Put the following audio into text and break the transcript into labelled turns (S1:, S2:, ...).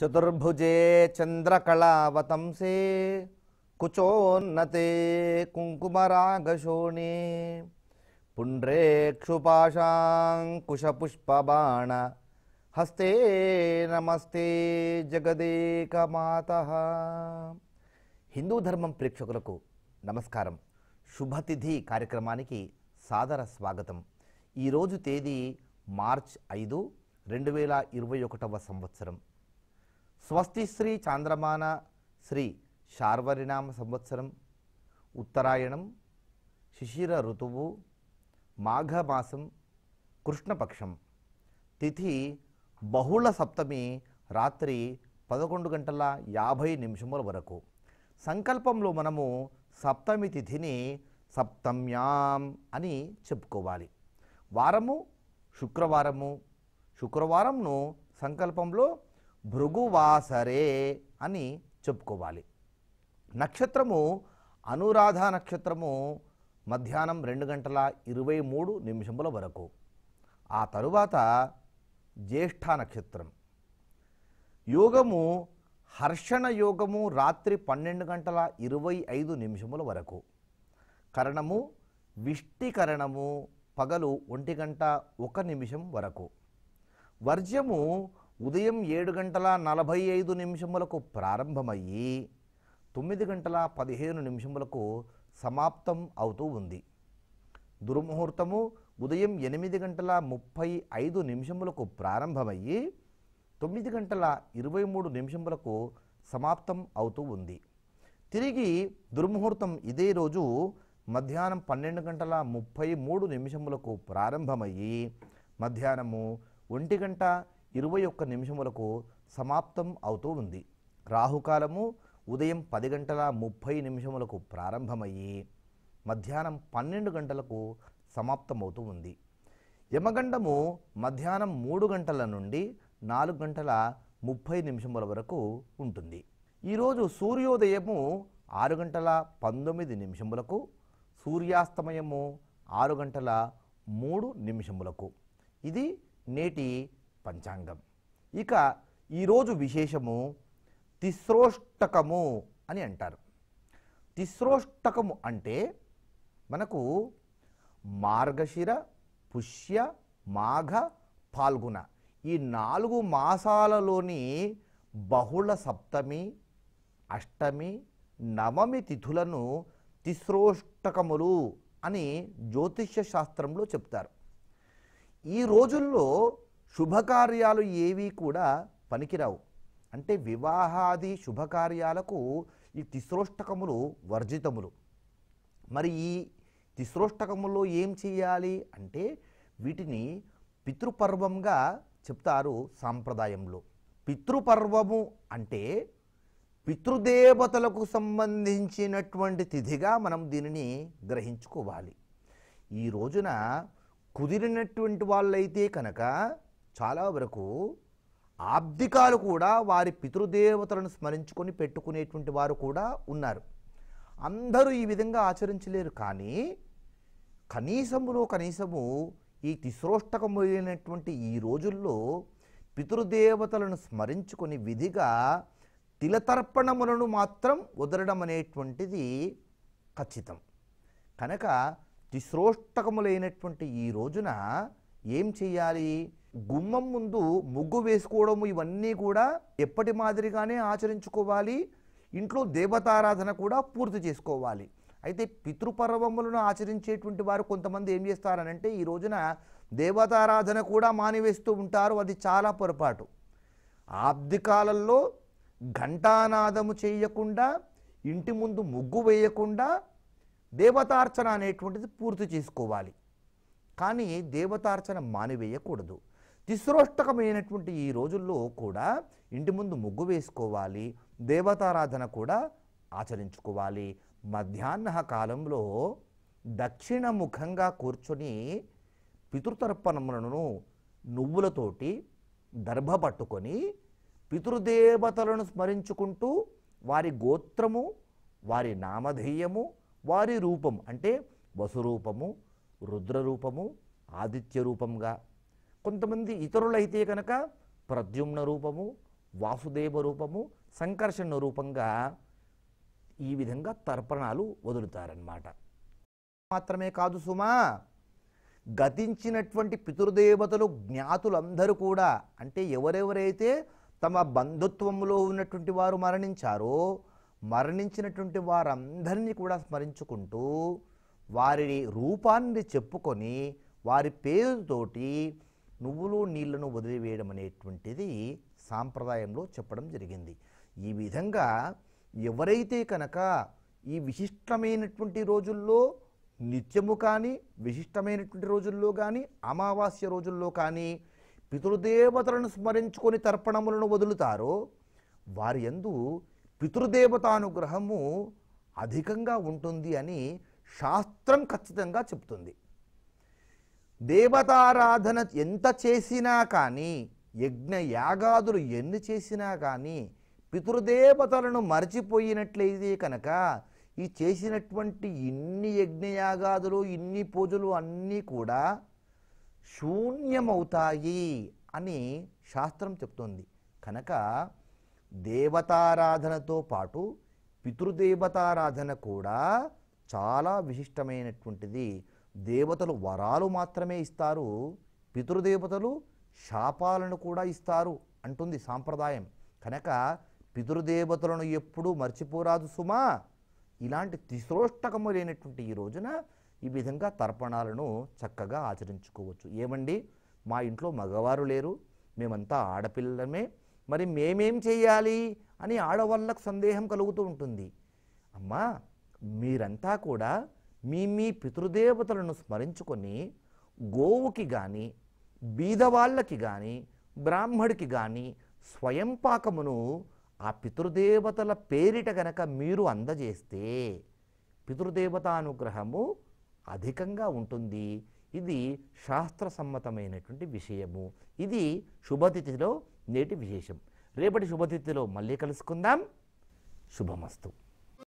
S1: చతుర్భుజే చంద్రకళావతంసే కుచోన్నతే కుంకుమరాగశోణే పుండ్రేక్షుపాశాంకుశపుష్పబాణ హస్తే నమస్తే జగదేకమాత హిందూ ధర్మం ప్రేక్షకులకు నమస్కారం శుభతిథి కార్యక్రమానికి సాదర స్వాగతం ఈరోజు తేదీ మార్చ్ ఐదు రెండు వేల ఇరవై ఒకటవ సంవత్సరం స్వస్తి శ్రీ చాంద్రమాన శ్రీ శార్వరినామ సంవత్సరం ఉత్తరాయణం శిశిర ఋతువు మాఘమాసం కృష్ణపక్షం తిథి బహుళ సప్తమి రాత్రి పదకొండు గంటల యాభై నిమిషముల వరకు సంకల్పంలో మనము సప్తమి తిథిని సప్తమ్యాం అని చెప్పుకోవాలి వారము శుక్రవారము శుక్రవారంను సంకల్పంలో భృగువాసరే అని చెప్పుకోవాలి నక్షత్రము అనురాధ నక్షత్రము మధ్యాహ్నం రెండు గంటల ఇరవై మూడు నిమిషముల వరకు ఆ తరువాత జ్యేష్ఠ నక్షత్రం యోగము హర్షణ యోగము రాత్రి పన్నెండు గంటల ఇరవై ఐదు నిమిషముల వరకు కరణము విష్టికరణము పగలు ఒంటి గంట ఒక నిమిషం వరకు వర్జ్యము ఉదయం ఏడు గంటల నలభై ఐదు నిమిషములకు ప్రారంభమయ్యి తొమ్మిది గంటల పదిహేను నిమిషములకు సమాప్తం అవుతూ ఉంది దుర్ముహూర్తము ఉదయం ఎనిమిది గంటల ముప్పై ఐదు నిమిషములకు ప్రారంభమయ్యి తొమ్మిది గంటల ఇరవై మూడు నిమిషములకు సమాప్తం అవుతూ ఉంది తిరిగి దుర్ముహూర్తం ఇదే రోజు మధ్యాహ్నం పన్నెండు గంటల ముప్పై మూడు నిమిషములకు ప్రారంభమయ్యి మధ్యాహ్నము ఒంటి గంట ఇరవై ఒక్క నిమిషములకు సమాప్తం అవుతూ ఉంది రాహుకాలము ఉదయం పది గంటల ముప్పై నిమిషములకు ప్రారంభమయ్యి మధ్యాహ్నం పన్నెండు గంటలకు సమాప్తమవుతూ ఉంది యమగండము మధ్యాహ్నం మూడు గంటల నుండి నాలుగు గంటల ముప్పై నిమిషముల వరకు ఉంటుంది ఈరోజు సూర్యోదయము ఆరు గంటల పంతొమ్మిది నిమిషములకు సూర్యాస్తమయము ఆరు గంటల మూడు నిమిషములకు ఇది నేటి పంచాంగం ఇక ఈరోజు విశేషము తిస్రోష్టకము అని అంటారు తిస్రోష్టకము అంటే మనకు మార్గశిర పుష్య మాఘ పాల్గుణ ఈ నాలుగు మాసాలలోని బహుళ సప్తమి అష్టమి నవమి తిథులను తిస్రోష్టకములు అని జ్యోతిష్య శాస్త్రంలో చెప్తారు ఈ రోజుల్లో శుభకార్యాలు ఏవి కూడా పనికిరావు అంటే వివాహాది శుభకార్యాలకు ఈ తిస్రోష్టకములు వర్జితములు మరి ఈ తిస్రోష్టకములో ఏం చేయాలి అంటే వీటిని పితృపర్వంగా చెప్తారు సాంప్రదాయంలో పితృపర్వము అంటే పితృదేవతలకు సంబంధించినటువంటి తిథిగా మనం దీనిని గ్రహించుకోవాలి ఈ రోజున కుదిరినటువంటి వాళ్ళైతే కనుక చాలా వరకు ఆబ్దికాలు కూడా వారి పితృదేవతలను స్మరించుకొని పెట్టుకునేటువంటి వారు కూడా ఉన్నారు అందరూ ఈ విధంగా ఆచరించలేరు కానీ కనీసములో కనీసము ఈ తిశ్రోష్టకమైనటువంటి ఈ రోజుల్లో పితృదేవతలను స్మరించుకొని విధిగా తిలతర్పణములను మాత్రం వదలడం అనేటువంటిది ఖచ్చితం కనుక తిశ్రోష్టకములైనటువంటి ఈ రోజున ఏం చేయాలి గుమ్మం ముందు ముగ్గు వేసుకోవడం ఇవన్నీ కూడా ఎప్పటి మాదిరిగానే ఆచరించుకోవాలి ఇంట్లో దేవతారాధన కూడా పూర్తి చేసుకోవాలి అయితే పితృపర్వములను ఆచరించేటువంటి వారు కొంతమంది ఏం చేస్తారనంటే ఈ రోజున దేవతారాధన కూడా మానివేస్తూ ఉంటారు అది చాలా పొరపాటు కాలంలో ఘంటానాదము చేయకుండా ఇంటి ముందు ముగ్గు వేయకుండా దేవతార్చన అనేటువంటిది పూర్తి చేసుకోవాలి కానీ దేవతార్చన మానివేయకూడదు తిస్రోష్టకమైనటువంటి ఈ రోజుల్లో కూడా ఇంటి ముందు ముగ్గు వేసుకోవాలి దేవతారాధన కూడా ఆచరించుకోవాలి మధ్యాహ్న కాలంలో దక్షిణ ముఖంగా కూర్చొని పితృతర్పణములను నువ్వులతోటి దర్భ పట్టుకొని పితృదేవతలను స్మరించుకుంటూ వారి గోత్రము వారి నామధేయము వారి రూపం అంటే వసురూపము రుద్రరూపము ఆదిత్య రూపంగా కొంతమంది ఇతరులైతే కనుక ప్రద్యుమ్న రూపము వాసుదేవ రూపము సంకర్షణ రూపంగా ఈ విధంగా తర్పణాలు వదులుతారనమాట మాత్రమే కాదు సుమా గతించినటువంటి పితృదేవతలు జ్ఞాతులందరూ కూడా అంటే ఎవరెవరైతే తమ బంధుత్వంలో ఉన్నటువంటి వారు మరణించారో మరణించినటువంటి వారందరినీ కూడా స్మరించుకుంటూ వారి రూపాన్ని చెప్పుకొని వారి పేరుతోటి నువ్వులు నీళ్లను వదిలివేయడం అనేటువంటిది సాంప్రదాయంలో చెప్పడం జరిగింది ఈ విధంగా ఎవరైతే కనుక ఈ విశిష్టమైనటువంటి రోజుల్లో నిత్యము కానీ విశిష్టమైనటువంటి రోజుల్లో కానీ అమావాస్య రోజుల్లో కానీ పితృదేవతలను స్మరించుకొని తర్పణములను వదులుతారో వారి ఎందు పితృదేవతానుగ్రహము అధికంగా ఉంటుంది అని శాస్త్రం ఖచ్చితంగా చెప్తుంది దేవతారాధన ఎంత చేసినా కానీ యజ్ఞ యాగాదులు ఎన్ని చేసినా కానీ పితృదేవతలను మరచిపోయినట్లయితే కనుక ఈ చేసినటువంటి ఇన్ని యజ్ఞయాగాదులు ఇన్ని పూజలు అన్నీ కూడా శూన్యమవుతాయి అని శాస్త్రం చెప్తోంది కనుక దేవతారాధనతో పాటు పితృదేవతారాధన కూడా చాలా విశిష్టమైనటువంటిది దేవతలు వరాలు మాత్రమే ఇస్తారు పితృదేవతలు శాపాలను కూడా ఇస్తారు అంటుంది సాంప్రదాయం కనుక పితృదేవతలను ఎప్పుడూ మర్చిపోరాదు సుమా ఇలాంటి త్రిశ్రోష్టకము లేనటువంటి ఈ రోజున ఈ విధంగా తర్పణాలను చక్కగా ఆచరించుకోవచ్చు ఏమండి మా ఇంట్లో మగవారు లేరు మేమంతా ఆడపిల్లమే మరి మేమేం చేయాలి అని ఆడవాళ్ళకు సందేహం కలుగుతూ ఉంటుంది అమ్మా మీరంతా కూడా మీ మీ పితృదేవతలను స్మరించుకొని గోవుకి కానీ బీదవాళ్ళకి కానీ బ్రాహ్మడికి కానీ స్వయం పాకమును ఆ పితృదేవతల పేరిట గనక మీరు అందజేస్తే పితృదేవతానుగ్రహము అధికంగా ఉంటుంది ఇది శాస్త్ర సమ్మతమైనటువంటి విషయము ఇది శుభతిథిలో నేటి విశేషం రేపటి శుభతిథిలో మళ్ళీ కలుసుకుందాం శుభమస్తు